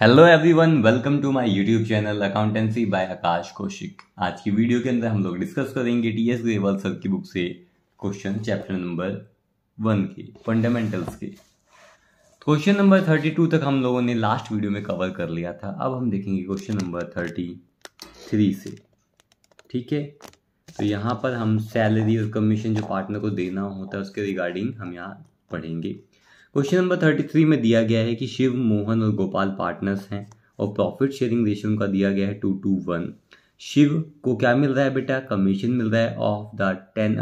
hello everyone welcome to my YouTube channel accountancy by Aakash Kaushik आज की video के अंदर हम लोग डिस्कस करेंगे टी एस ग्रेवाल सर की बुक से क्वेश्चन चैप्टर नंबर वन के फंडामेंटल्स के क्वेश्चन नंबर थर्टी टू तक हम लोगों ने लास्ट वीडियो में कवर कर लिया था अब हम देखेंगे क्वेश्चन नंबर थर्टी थ्री से ठीक है तो यहाँ पर हम सैलरी और कमीशन जो पार्टनर को देना होता है उसके रिगार्डिंग हम यहाँ पढ़ेंगे क्वेश्चन नंबर थर्टी थ्री में दिया गया है कि शिव मोहन और गोपाल पार्टनर्स हैं और प्रॉफिट शेयरिंग रेशियो उनका दिया गया है टू टू वन शिव को क्या मिल रहा है बेटा कमीशन मिल रहा है ऑफ द टेन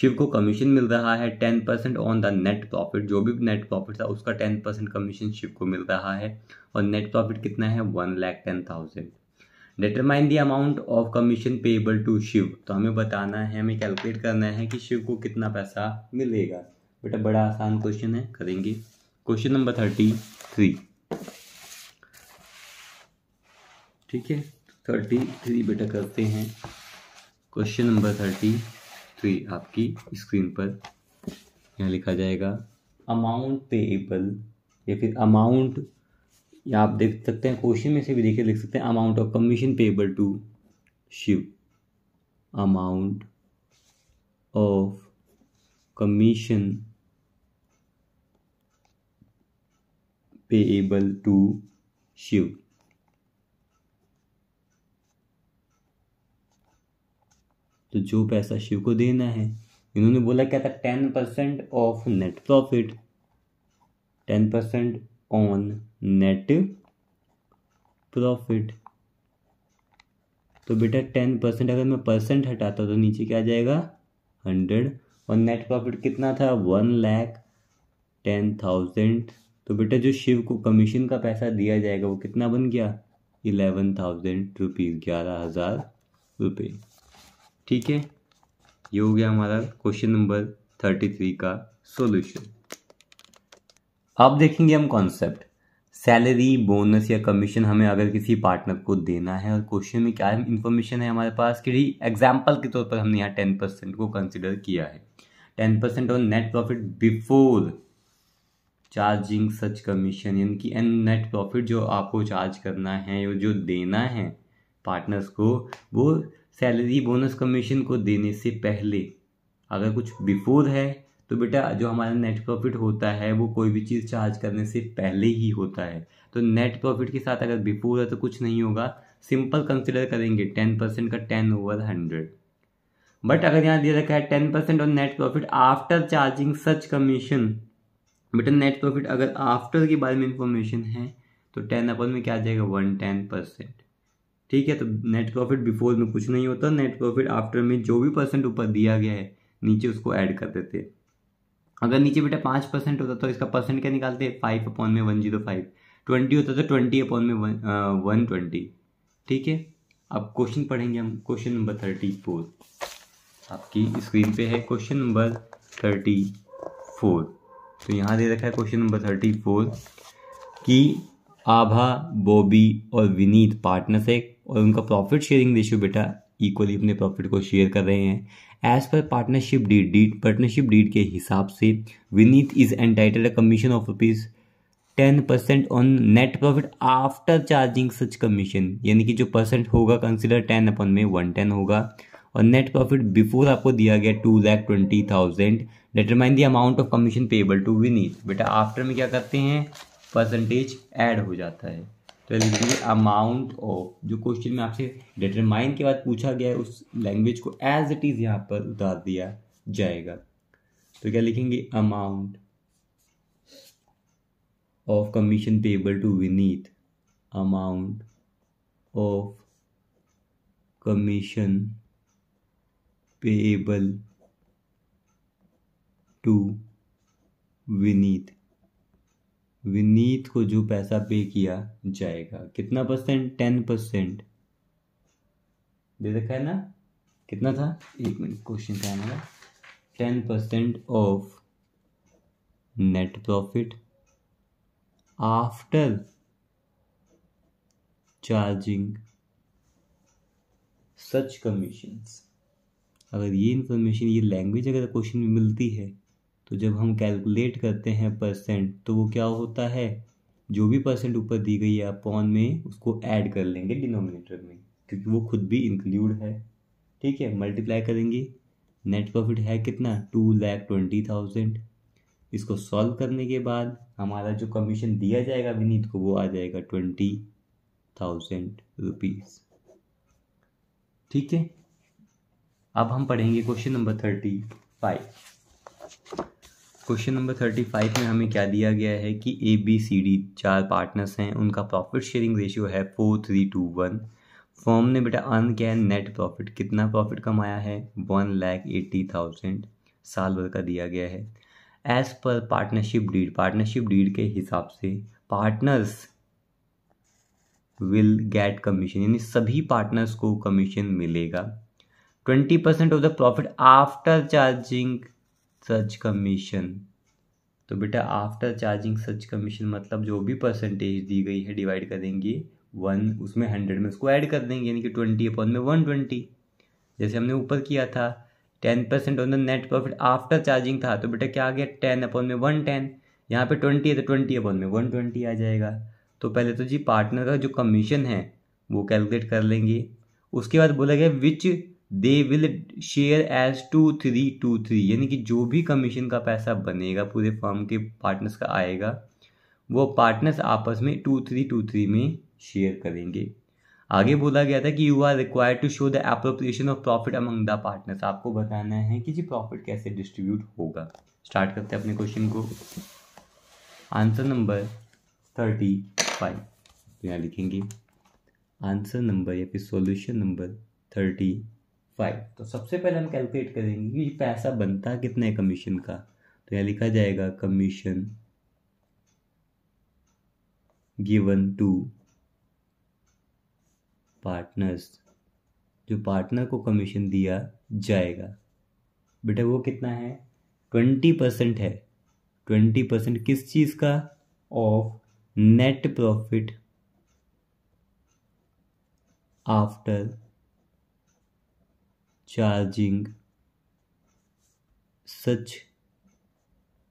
शिव को कमीशन मिल रहा है ten percent on the net profit जो भी नेट प्रॉफिट था उसका टेन परसेंट कमीशन शिव को मिल रहा है और नेट प्रॉफिट कितना है one lakh ten thousand determine the amount of commission payable to Shiv तो हमें बताना है हमें कैलकुलेट करना है कि शिव को कितना पैसा मिलेगा बेटा बड़ा आसान क्वेश्चन है करेंगे क्वेश्चन नंबर थर्टी थ्री ठीक है थर्टी थ्री बेटा करते हैं क्वेश्चन नंबर थर्टी थ्री आपकी स्क्रीन पर यहाँ लिखा जाएगा अमाउंट पेएबल या फिर अमाउंट या आप देख सकते हैं क्वेश्चन में से भी देखिए लिख सकते हैं amount of commission payable to Shiv amount of commission payable to Shiv तो जो पैसा शिव को देना है इन्होंने बोला क्या था ten percent of net profit ten percent on net profit तो बेटा टेन परसेंट अगर मैं परसेंट हटाता तो नीचे क्या आ जाएगा हंड्रेड और नेट प्रॉफिट कितना था वन लैख टेन थाउजेंड तो बेटा जो शिव को कमीशन का पैसा दिया जाएगा वो कितना बन गया इलेवन थाउजेंड रुपीज़ ग्यारह हज़ार रुपये ठीक है ये हो गया हमारा क्वेश्चन नंबर थर्टी थ्री का सॉल्यूशन अब देखेंगे हम कॉन्सेप्ट सैलरी बोनस या कमीशन हमें अगर किसी पार्टनर को देना है और क्वेश्चन में क्या इन्फॉर्मेशन है हमारे पास कि एग्जाम्पल के तौर पर हमने यहाँ टेन परसेंट को कंसिडर किया है ten percent on net profit before charging such commission यानी कि एन नेट प्रॉफिट जो आपको चार्ज करना है और जो देना है पार्टनर्स को वो सैलरी बोनस कमीशन को देने से पहले अगर कुछ बिफोर है तो बेटा जो हमारा नेट प्रॉफिट होता है वो कोई भी चीज़ चार्ज करने से पहले ही होता है तो नेट प्रॉफिट के साथ अगर बिफोर है तो कुछ नहीं होगा सिंपल कंसिडर करेंगे टेन परसेंट का टेन ओवर हंड्रेड बट अगर यहाँ दे रखा है टेन परसेंट और net profit after charging such commission बेटा नेट प्रॉफिट अगर आफ्टर के बारे में इंफॉर्मेशन है तो टेन अपन में क्या आ जाएगा वन टेन परसेंट ठीक है तो नेट प्रॉफिट बिफोर में कुछ नहीं होता नेट प्रॉफिट आफ्टर में जो भी परसेंट ऊपर दिया गया है नीचे उसको ऐड कर देते अगर नीचे बेटा पाँच परसेंट होता तो इसका परसेंट क्या निकालते फाइव अपॉन में वन जीरो फाइव ट्वेंटी होता तो ट्वेंटी अपॉन में वन वन ट्वेंटी ठीक है अब क्वेश्चन पढ़ेंगे हम क्वेश्चन नंबर थर्टी फोर आपकी स्क्रीन पे है क्वेश्चन नंबर थर्टी फोर तो यहाँ दे रखा है क्वेश्चन नंबर थर्टी फोर कि आभा बॉबी और विनीत पार्टनर्स है और उनका प्रॉफिट शेयरिंग रेशियो बेटा इक्वली अपने प्रॉफिट को शेयर कर रहे हैं as per partnership deed deed partnership deed के हिसाब से Vineet is entitle commission of rupees ten percent on net profit after charging such commission यानी कि जो परसेंट होगा कंसिडर टेन अपन में वन टेन होगा और नेट प्रॉफिट बिफोर आपको दिया गया two lakh twenty thousand determine the amount of commission payable to Vineet बेटा आफ्टर में क्या करते हैं परसेंटेज ऐड हो जाता है तो अमाउंट ऑफ जो क्वेश्चन में आपसे डिटरमाइन के बाद पूछा गया है उस लैंग्वेज को एज इट इज़ यहाँ पर उतार दिया जाएगा तो क्या लिखेंगे amount of commission payable to Vineet amount of commission payable to Vineet Vineet को जो पैसा पे किया जाएगा कितना परसेंट टेन परसेंट दे रखा है ना कितना था एक मिनट क्वेश्चन था हमारा ten percent of net profit after charging such commissions अगर ये इन्फॉर्मेशन ये लैंग्वेज अगर क्वेश्चन में मिलती है तो जब हम कैलकुलेट करते हैं परसेंट तो वो क्या होता है जो भी परसेंट ऊपर दी गई है अपॉन में उसको ऐड कर लेंगे डिनोमिनेटर में क्योंकि वो खुद भी इंक्लूड है ठीक है मल्टीप्लाई करेंगे नेट प्रॉफिट है कितना टू लैख ट्वेंटी थाउजेंड इसको सॉल्व करने के बाद हमारा जो कमीशन दिया जाएगा विनीत को वो आ जाएगा ट्वेंटी थाउजेंड रुपीज़ ठीक है अब हम पढ़ेंगे question number thirty five question number thirty five में हमें क्या दिया गया है कि ए बी सी डी चार पार्टनर्स हैं उनका प्रॉफिट शेयरिंग रेशियो है four three two one firm ने बेटा अर्न किया है नेट प्रॉफिट कितना प्रॉफिट कमाया है वन लैख एट्टी थाउजेंड साल भर का दिया गया है as per partnership deed partnership deed के हिसाब से पार्टनर्स विल गेट कमीशन यानी सभी पार्टनर्स को कमीशन मिलेगा twenty percent of the profit after charging such commission तो बेटा आफ्टर चार्जिंग सच कमीशन मतलब जो भी परसेंटेज दी गई है डिवाइड करेंगे वन उसमें हंड्रेड में उसको ऐड कर देंगे यानी कि ट्वेंटी अपॉन में वन ट्वेंटी जैसे हमने ऊपर किया था ten percent on the net profit after charging था तो बेटा क्या आ गया टेन अपॉन में वन टेन यहाँ पे ट्वेंटी है तो ट्वेंटी अपॉन में वन ट्वेंटी आ जाएगा तो पहले तो जी पार्टनर का जो कमीशन है वो कैलकुलेट कर लेंगे उसके बाद बोला गया which they will share as two three two three यानी कि जो भी कमीशन का पैसा बनेगा पूरे फर्म के पार्टनर्स का आएगा वो पार्टनर्स आपस में टू थ्री टू थ्री में शेयर करेंगे आगे बोला गया था कि you are required to show the appropriation of profit among the partners आपको बताना है कि जी प्रॉफिट कैसे डिस्ट्रीब्यूट होगा स्टार्ट करते हैं अपने क्वेश्चन को आंसर नंबर थर्टी फाइव यहाँ लिखेंगे आंसर नंबर या फिर सॉल्यूशन नंबर थर्टी फाइव तो सबसे पहले हम कैलकुलेट करेंगे कि पैसा बनता कितना है कमीशन का तो यह लिखा जाएगा कमीशन गिवन टू पार्टनर्स जो पार्टनर को कमीशन दिया जाएगा बेटा वो कितना है ट्वेंटी परसेंट है ट्वेंटी परसेंट किस चीज़ का of net profit after charging such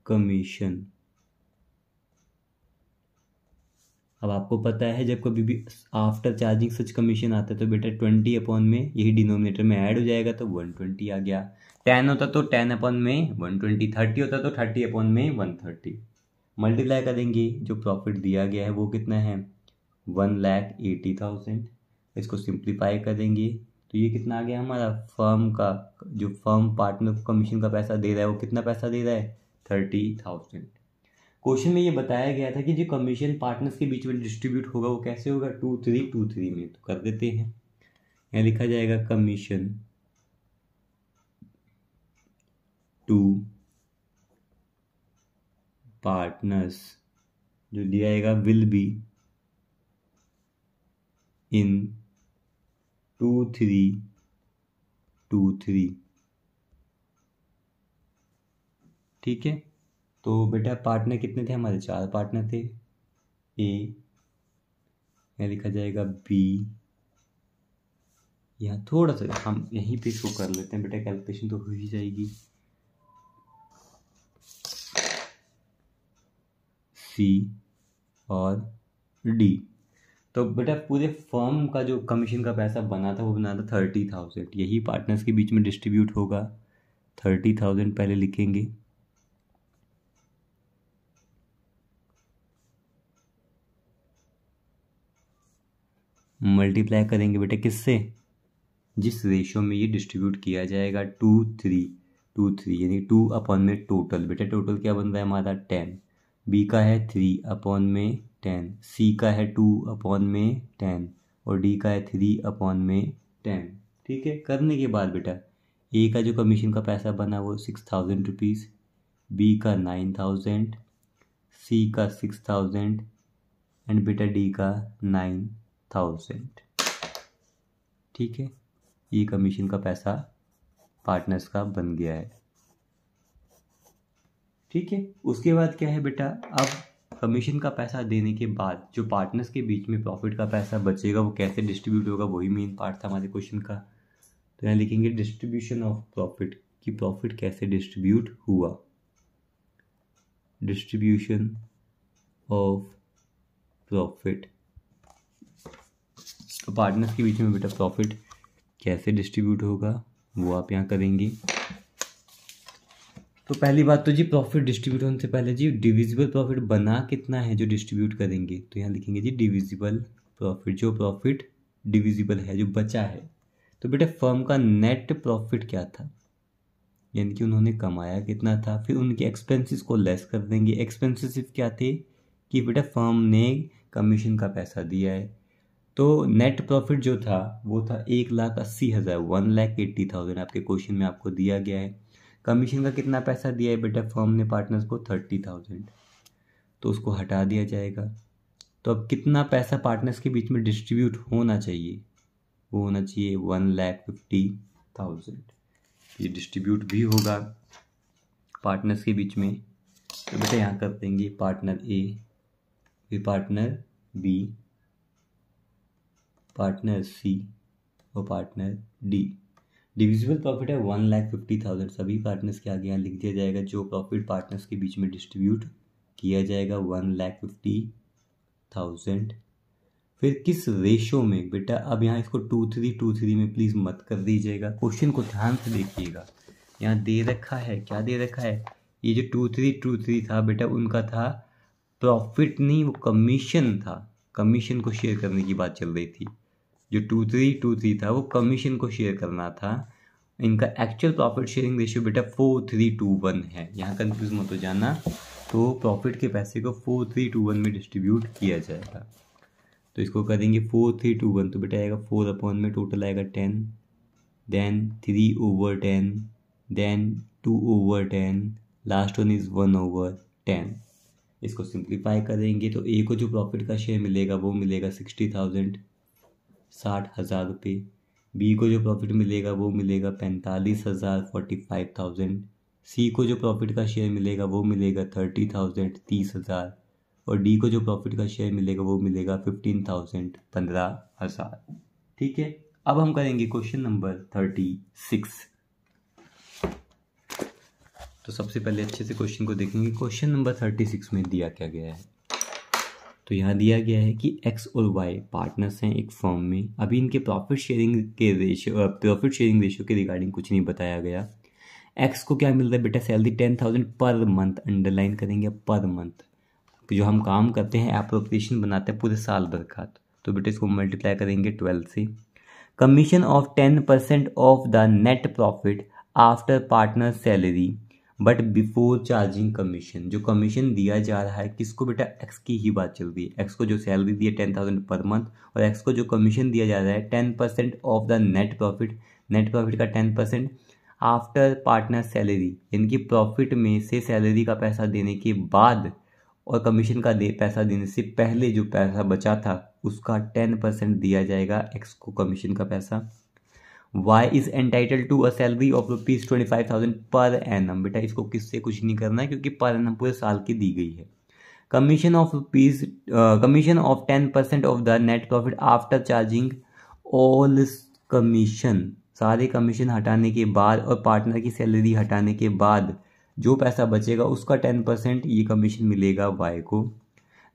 commission अब आपको पता है जब कभी भी आफ्टर चार्जिंग सच कमीशन आता है तो बेटा ट्वेंटी अपॉन में यही डिनोमिनेटर में ऐड हो जाएगा तो वन ट्वेंटी आ गया टेन होता तो टेन अपॉन में वन ट्वेंटी थर्टी होता तो थर्टी अपॉन में वन थर्टी मल्टीप्लाई करेंगे जो प्रॉफिट दिया गया है वो कितना है वन लैख एटी थाउजेंड इसको सिंप्लीफाई करेंगे तो ये कितना आ गया हमारा फर्म का जो फर्म पार्टनर कमीशन का पैसा दे रहा है वो कितना पैसा दे रहा है थर्टी थाउजेंड क्वेश्चन में ये बताया गया था कि जो कमीशन पार्टनर्स के बीच में डिस्ट्रीब्यूट होगा वो कैसे होगा टू थ्री टू थ्री में तो कर देते हैं यहाँ लिखा जाएगा कमीशन टू पार्टनर्स जो दिया जाएगा will be in two three two three ठीक है तो बेटा पार्टनर कितने थे हमारे चार पार्टनर थे ए यहाँ लिखा जाएगा बी यहाँ थोड़ा सा हम यहीं पे इसको कर लेते हैं बेटा कैलकुलेशन तो हो ही जाएगी सी और डी तो बेटा पूरे फर्म का जो कमीशन का पैसा बना था वो बना था थर्टी थाउजेंड यही पार्टनर्स के बीच में डिस्ट्रीब्यूट होगा थर्टी थाउजेंड पहले लिखेंगे मल्टीप्लाई करेंगे बेटा किससे जिस रेशियो में ये डिस्ट्रीब्यूट किया जाएगा टू थ्री टू थ्री यानी टू अपॉन में टोटल बेटा टोटल क्या बन रहा है हमारा टेन बी का है थ्री अपॉन में टेन सी का है टू अपॉन में टेन और डी का है थ्री अपॉन में टेन ठीक है करने के बाद बेटा ए का जो कमीशन का पैसा बना वो सिक्स थाउजेंड रुपीज़ बी का नाइन थाउजेंड सी का सिक्स थाउजेंड एंड बेटा डी का नाइन थाउजेंड ठीक है ये कमीशन का पैसा पार्टनर्स का बन गया है ठीक है उसके बाद क्या है बेटा अब कमीशन का पैसा देने के बाद जो पार्टनर्स के बीच में प्रॉफिट का पैसा बचेगा वो कैसे डिस्ट्रीब्यूट होगा वही मेन पार्ट था हमारे क्वेश्चन का तो यहाँ लिखेंगे डिस्ट्रीब्यूशन ऑफ प्रॉफिट कि प्रॉफिट कैसे डिस्ट्रीब्यूट हुआ डिस्ट्रीब्यूशन ऑफ प्रॉफिट तो पार्टनर्स के बीच में बेटा प्रॉफिट कैसे डिस्ट्रीब्यूट होगा वो आप यहाँ करेंगे तो पहली बात तो जी प्रॉफिट डिस्ट्रीब्यूट होने से पहले जी डिविजिबल प्रॉफिट बना कितना है जो डिस्ट्रीब्यूट करेंगे तो यहाँ लिखेंगे जी डिविजिबल प्रॉफिट जो प्रॉफिट डिविजिबल है जो बचा है तो बेटा फर्म का नेट प्रॉफिट क्या था यानी कि उन्होंने कमाया कितना था फिर उनके एक्सपेंसेस को लेस कर देंगे एक्सपेंसेस सिर्फ क्या थे कि बेटा फर्म ने कमीशन का पैसा दिया है तो नेट प्रॉफिट जो था वो था एक लाख अस्सी हज़ार वन लाख एट्टी थाउजेंड आपके क्वेश्चन में आपको दिया गया है कमीशन का कितना पैसा दिया है बेटा फर्म ने पार्टनर्स को थर्टी थाउजेंड तो उसको हटा दिया जाएगा तो अब कितना पैसा पार्टनर्स के बीच में डिस्ट्रीब्यूट होना चाहिए वो होना चाहिए वन लैख फिफ्टी थाउजेंड ये डिस्ट्रीब्यूट भी होगा पार्टनर्स के बीच में तो बेटा यहाँ कर देंगे पार्टनर ए फिर पार्टनर बी पार्टनर सी और पार्टनर डी डिविजिबल प्रॉफिट है वन लाख फिफ्टी थाउजेंड सभी पार्टनर्स के आगे यहाँ लिख दिया जाएगा जो प्रॉफिट पार्टनर्स के बीच में डिस्ट्रीब्यूट किया जाएगा वन लाख फिफ्टी थाउजेंड फिर किस रेशो में बेटा अब यहाँ इसको टू थ्री टू थ्री में प्लीज़ मत कर दीजिएगा क्वेश्चन को ध्यान से देखिएगा यहाँ दे रखा है क्या दे रखा है ये जो टू थ्री टू थ्री था बेटा उनका था प्रॉफिट नहीं वो कमीशन था कमीशन को शेयर करने की बात चल रही थी जो टू थ्री टू थ्री था वो कमीशन को शेयर करना था इनका एक्चुअल प्रॉफिट शेयरिंग रेशियो बेटा फोर थ्री टू वन है यहाँ कंफ्यूज मत हो जाना तो प्रॉफिट के पैसे को फोर थ्री टू वन में डिस्ट्रीब्यूट किया जाएगा तो इसको करेंगे फोर थ्री टू वन तो बेटा आएगा फोर अपॉन में टोटल आएगा ten then three over ten then two over ten last one is one over ten इसको सिंप्लीफाई करेंगे तो ए को जो प्रॉफिट का शेयर मिलेगा वो मिलेगा सिक्सटी थाउजेंड साठ हज़ार रुपये बी को जो प्रॉफिट मिलेगा वो मिलेगा पैंतालीस हज़ार फोर्टी फाइव थाउजेंड सी को जो प्रॉफिट का शेयर मिलेगा वो मिलेगा थर्टी थाउजेंड तीस हज़ार और डी को जो प्रॉफिट का शेयर मिलेगा वो मिलेगा फिफ्टीन थाउजेंड पंद्रह हज़ार ठीक है अब हम करेंगे क्वेश्चन नंबर थर्टी सिक्स तो सबसे पहले अच्छे से क्वेश्चन को देखेंगे क्वेश्चन नंबर थर्टी सिक्स में दिया क्या गया है तो यहाँ दिया गया है कि एक्स और वाई पार्टनर्स हैं एक फर्म में अभी इनके प्रॉफिट शेयरिंग के रेशियो प्रॉफिट शेयरिंग रेशियो के रिगार्डिंग कुछ नहीं बताया गया एक्स को क्या मिल रहा है बेटा salary ten thousand per month underline करेंगे पर मंथ जो हम काम करते हैं अप्रोप्रिएशन बनाते हैं पूरे साल भर का तो बेटे इसको मल्टीप्लाई करेंगे ट्वेल्व से commission of ten percent of the net profit after partner salary but before charging commission जो कमीशन दिया जा रहा है किसको बेटा एक्स की ही बात चल रही है एक्स को जो सैलरी दी है टेन थाउजेंड पर मंथ और एक्स को जो कमीशन दिया जा रहा है ten percent of the net profit net profit का ten percent after partner salary यानी कि प्रॉफिट में से सैलरी का पैसा देने के बाद और कमीशन का दे पैसा देने से पहले जो पैसा बचा था उसका टेन परसेंट दिया जाएगा एक्स को कमीशन का पैसा Y is entitled to a salary of rupees twenty five thousand per M बेटा इसको किससे कुछ नहीं करना है क्योंकि पर एम पूरे साल की दी गई है commission of rupees commission of ten percent of the net profit after charging all commission सारे कमीशन हटाने के बाद और पार्टनर की सैलरी हटाने के बाद जो पैसा बचेगा उसका टेन परसेंट ये कमीशन मिलेगा वाई को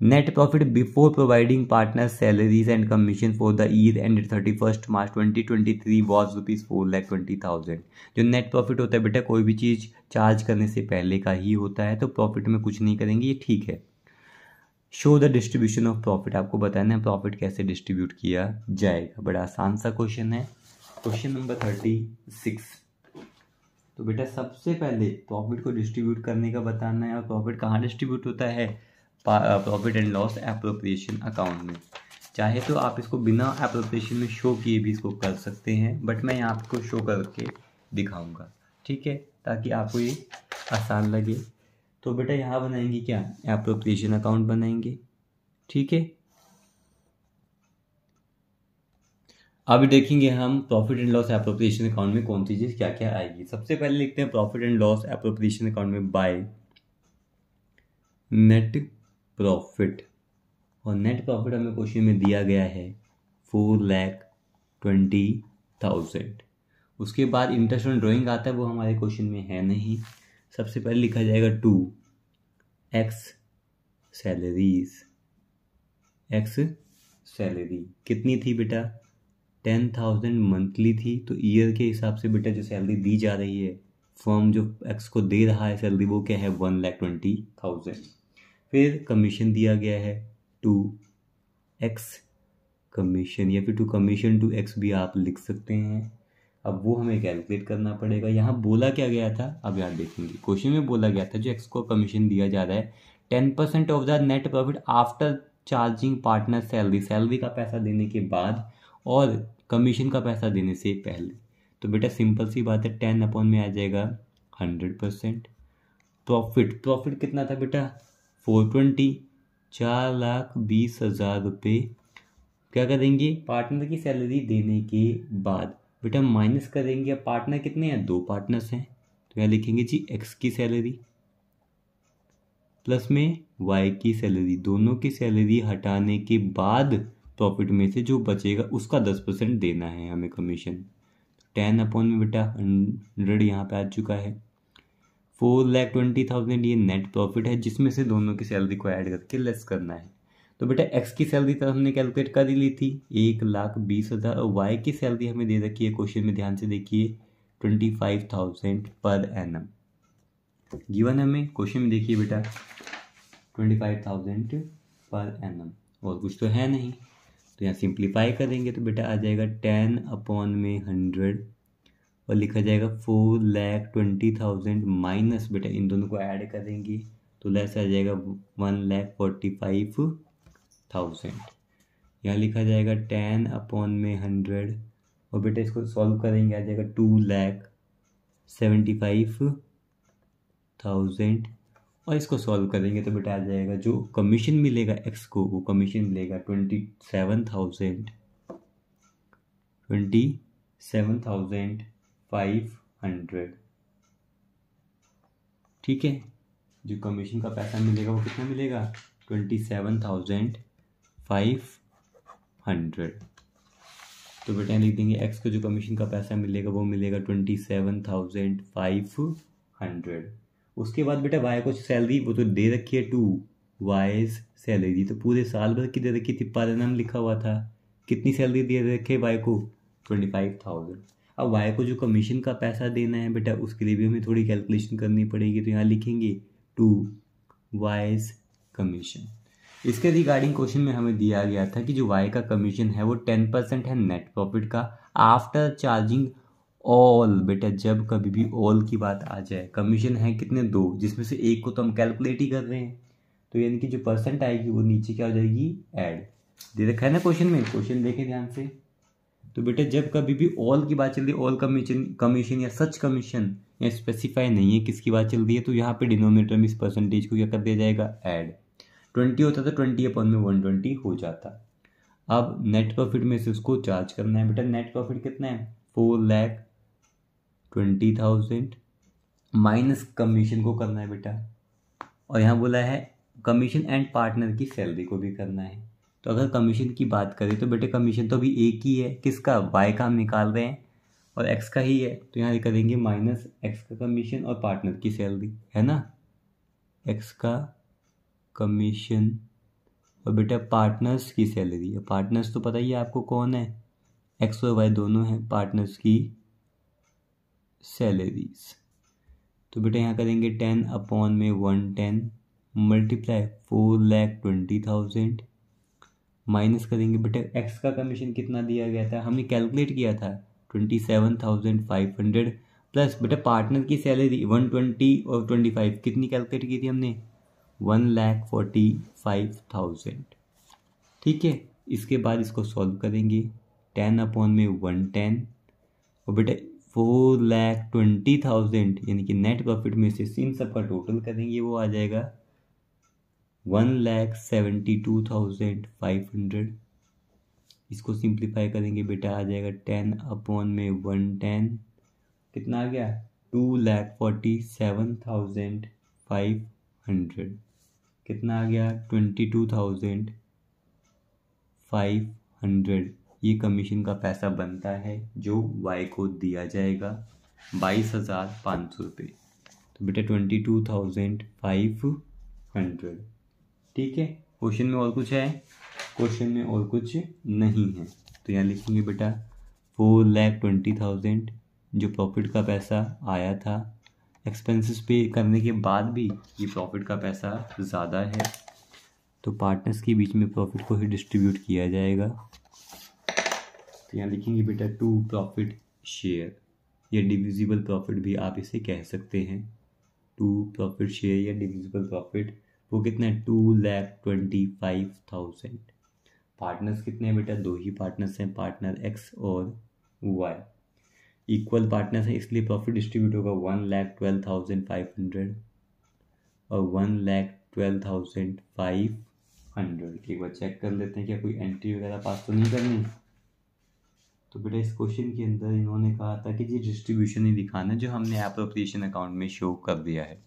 profit before providing partner salaries and commission for the year end thirty first March was rupees four lakh twenty thousand जो नेट प्रॉफिट होता है बेटा कोई भी चीज़ चार्ज करने से पहले का ही होता है तो प्रॉफिट में कुछ नहीं करेंगे ये ठीक है show the distribution of profit आपको बताना है प्रॉफिट कैसे डिस्ट्रीब्यूट किया जाएगा बड़ा आसान सा क्वेश्चन है क्वेश्चन नंबर थर्टी सिक्स तो बेटा सबसे पहले प्रॉफिट को डिस्ट्रीब्यूट करने का बताना है और प्रॉफिट कहाँ डिस्ट्रीब्यूट होता है profit and loss appropriation account में चाहे तो आप इसको बिना एप्रोप्रिएशन में शो किए भी इसको कर सकते हैं बट मैं यहाँ आपको शो करके दिखाऊंगा ठीक है ताकि आपको ये आसान लगे तो बेटा यहाँ बनाएंगे क्या एप्रोप्रिएशन अकाउंट बनाएंगे ठीक है अभी देखेंगे हम profit and loss appropriation account में कौन सी चीज़ क्या क्या आएगी सबसे पहले लिखते हैं profit and loss appropriation account में बाय नेट प्रॉफिट और नेट प्रॉफिट हमें क्वेश्चन में दिया गया है फोर लैख ट्वेंटी थाउजेंड उसके बाद इंटरेस्ट ऑन ड्राइंग आता है वो हमारे क्वेश्चन में है नहीं सबसे पहले लिखा जाएगा to X salaries X salary कितनी थी बेटा टेन थाउजेंड मंथली थी तो ईयर के हिसाब से बेटा जो सैलरी दी जा रही है फॉर्म जो एक्स को दे रहा है सैलरी वो क्या है वन लैख ट्वेंटी थाउजेंड फिर कमीशन दिया गया है टू एक्स कमीशन या फिर टू कमीशन टू एक्स भी आप लिख सकते हैं अब वो हमें कैलकुलेट करना पड़ेगा यहाँ बोला क्या गया था अब यहाँ देखेंगे क्वेश्चन में बोला गया था जो एक्स को कमीशन दिया जा रहा है ten percent of the net profit after charging partner salary salary का पैसा देने के बाद और कमीशन का पैसा देने से पहले तो बेटा सिंपल सी बात है टेन अपॉन में आ जाएगा हंड्रेड परसेंट प्रॉफिट प्रॉफिट कितना था बेटा फोर ट्वेंटी चार लाख बीस हज़ार रुपये क्या करेंगे पार्टनर की सैलरी देने के बाद बेटा माइनस करेंगे अब पार्टनर कितने हैं दो पार्टनर्स हैं तो क्या लिखेंगे जी एक्स की सैलरी प्लस में वाई की सैलरी दोनों की सैलरी हटाने के बाद प्रॉफिट में से जो बचेगा उसका दस परसेंट देना है हमें कमीशन टेन अपॉन में बेटा हंड्रेड यहाँ पे आ चुका है फोर लैख ट्वेंटी थाउजेंड ये नेट प्रॉफिट है जिसमें से दोनों की सैलरी को ऐड करके लेस करना है तो बेटा एक्स की सैलरी तो हमने कैलकुलेट कर ही ली थी एक लाख बीस हज़ार और वाई की सैलरी हमें दे रखी है क्वेश्चन में ध्यान से देखिए twenty five thousand per annum given हमें क्वेश्चन में देखिए बेटा twenty five thousand per annum और कुछ तो है नहीं तो यहाँ सिंप्लीफाई करेंगे तो बेटा आ जाएगा टेन अपॉन में हंड्रेड और लिखा जाएगा four lakh twenty thousand minus बेटा इन दोनों को ऐड करेंगे तो लेस आ जाएगा one lakh forty five thousand यहाँ लिखा जाएगा टेन अपॉन में हंड्रेड और बेटा इसको सॉल्व करेंगे आ जाएगा two lakh seventy five thousand और इसको सॉल्व करेंगे तो बेटा आ जाएगा जो कमीशन मिलेगा एक्स को वो कमीशन मिलेगा twenty seven thousand twenty seven thousand five hundred ठीक है जो कमीशन का पैसा मिलेगा वो कितना मिलेगा twenty seven thousand five hundred तो बेटा लिख देंगे एक्स को जो कमीशन का पैसा मिलेगा वो मिलेगा twenty seven thousand five hundred उसके बाद बेटा वाई को सैलरी वो तो दे रखी है टू वाइज सैलरी तो पूरे साल भर की दे रखी थी पर नाम लिखा हुआ था कितनी सैलरी दे रखी है वाई को ट्वेंटी फाइव थाउजेंड अब वाई को जो कमीशन का पैसा देना है बेटा उसके लिए भी हमें थोड़ी कैलकुलेशन करनी पड़ेगी तो यहाँ लिखेंगे टू वाइज कमीशन इसके रिगार्डिंग क्वेश्चन में हमें दिया गया था कि जो वाई का कमीशन है वो टेन परसेंट है नेट प्रॉफिट का आफ्टर चार्जिंग ऑल बेटा जब कभी भी ऑल की बात आ जाए कमीशन है कितने दो जिसमें से एक को तो हम कैलकुलेट ही कर रहे हैं तो यानी कि जो परसेंट आएगी वो नीचे क्या हो जाएगी एड दे रखा है ना क्वेश्चन में क्वेश्चन देखें ध्यान से तो बेटा जब कभी भी ऑल की बात चल रही है ऑल कमीशन कमीशन या सच कमीशन या स्पेसिफाई नहीं है किसकी बात चल रही है तो यहाँ पे डिनोमिनेटर में इस परसेंटेज को क्या कर दिया जाएगा ऐड ट्वेंटी होता तो ट्वेंटी अपॉन में वन ट्वेंटी हो जाता अब नेट प्रॉफिट में से उसको चार्ज करना है बेटा नेट प्रॉफिट कितना है four lakh twenty thousand minus commission को करना है बेटा और यहाँ बोला है कमीशन एंड पार्टनर की सैलरी को भी करना है तो अगर कमीशन की बात करें तो बेटे कमीशन तो अभी एक ही है किसका वाई का हम निकाल रहे हैं और एक्स का ही है तो यहाँ करेंगे माइनस एक्स का कमीशन और पार्टनर की सैलरी है ना एक्स का कमीशन और बेटा पार्टनर्स की सैलरी पार्टनर्स तो पता ही है आपको कौन है एक्स और वाई दोनों हैं पार्टनर्स की सैलरीज तो बेटा यहाँ करेंगे टेन अपॉन में one ten multiply four lakh twenty thousand minus करेंगे बेटा एक्स का कमीशन कितना दिया गया था हमने कैलकुलेट किया था twenty seven thousand five hundred plus बेटा पार्टनर की सैलरी वन ट्वेंटी और ट्वेंटी फाइव कितनी कैलकुलेट की थी हमने one lakh forty five thousand ठीक है इसके बाद इसको सॉल्व करेंगे टेन अपॉन में वन टेन और बेटा फोर लैख ट्वेंटी थाउजेंड यानी कि नेट प्रॉफिट में से इन सब का टोटल करेंगे वो आ जाएगा one lakh seventy two thousand five hundred इसको सिंप्लीफाई करेंगे बेटा आ जाएगा टेन अपॉन में वन टेन कितना आ गया two lakh forty seven thousand five hundred कितना आ गया twenty two thousand five hundred ये कमीशन का पैसा बनता है जो वाई को दिया जाएगा बाईस हज़ार पाँच सौ रुपये तो बेटा twenty two thousand five hundred ठीक है क्वेश्चन में और कुछ है क्वेश्चन में और कुछ नहीं है तो यहाँ लिखेंगे बेटा फोर लैख ट्वेंटी थाउजेंड जो प्रॉफिट का पैसा आया था एक्सपेंसेस पे करने के बाद भी ये प्रॉफिट का पैसा ज़्यादा है तो पार्टनर्स के बीच में प्रॉफिट को ही डिस्ट्रीब्यूट किया जाएगा तो यहाँ लिखेंगे बेटा टू प्रॉफिट शेयर या डिविजिबल प्रॉफिट भी आप इसे कह सकते हैं टू प्रॉफिट शेयर या डिविजिबल प्रॉफिट वो कितना है two lakh twenty five thousand partners कितने हैं बेटा दो ही पार्टनर्स हैं पार्टनर एक्स और वाई इक्वल पार्टनर्स हैं इसलिए प्रॉफिट डिस्ट्रीब्यूट होगा one lakh twelve thousand five hundred और one lakh twelve thousand five hundred एक बार चेक कर लेते हैं क्या कोई एंट्री वगैरह पास तो नहीं करनी तो बेटा इस क्वेश्चन के अंदर इन्होंने कहा था कि जी डिस्ट्रीब्यूशन ही दिखाना जो हमने एप्रोप्रिएशन अकाउंट में शो कर दिया है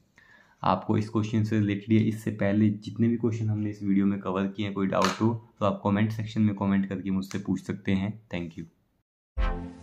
आपको इस क्वेश्चन से रिलेटेड या इससे पहले जितने भी क्वेश्चन हमने इस वीडियो में कवर किए हैं कोई डाउट हो तो आप कमेंट सेक्शन में कमेंट करके मुझसे पूछ सकते हैं थैंक यू